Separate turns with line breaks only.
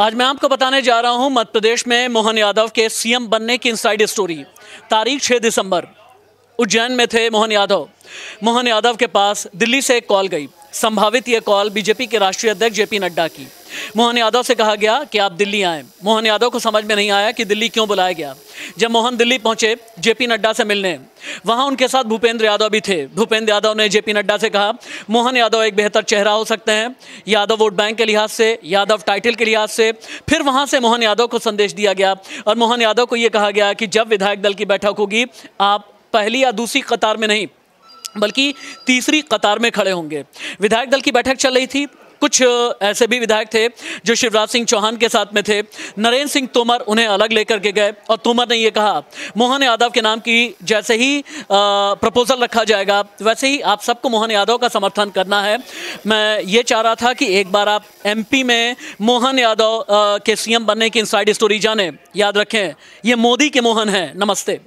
आज मैं आपको बताने जा रहा हूं मध्य प्रदेश में मोहन यादव के सीएम बनने की इनसाइड स्टोरी तारीख 6 दिसंबर उज्जैन में थे मोहन यादव मोहन यादव के पास दिल्ली से एक कॉल गई संभावित यह कॉल बीजेपी के राष्ट्रीय अध्यक्ष जेपी नड्डा की मोहन यादव से कहा गया कि आप दिल्ली आएँ मोहन यादव को समझ में नहीं आया कि दिल्ली क्यों बुलाया गया जब मोहन दिल्ली पहुंचे जेपी नड्डा से मिलने वहां उनके साथ भूपेंद्र यादव भी थे भूपेंद्र यादव ने जेपी नड्डा से कहा मोहन यादव एक बेहतर चेहरा हो सकते हैं यादव वोट बैंक के लिहाज से यादव टाइटल के लिहाज से फिर वहां से मोहन यादव को संदेश दिया गया और मोहन यादव को यह कहा गया कि जब विधायक दल की बैठक होगी आप पहली या दूसरी कतार में नहीं बल्कि तीसरी कतार में खड़े होंगे विधायक दल की बैठक चल रही थी कुछ ऐसे भी विधायक थे जो शिवराज सिंह चौहान के साथ में थे नरेंद्र सिंह तोमर उन्हें अलग लेकर के गए और तोमर ने ये कहा मोहन यादव के नाम की जैसे ही प्रपोजल रखा जाएगा वैसे ही आप सबको मोहन यादव का समर्थन करना है मैं ये चाह रहा था कि एक बार आप एम में मोहन यादव के सीएम बनने की इन स्टोरी जाने याद रखें ये मोदी के मोहन हैं नमस्ते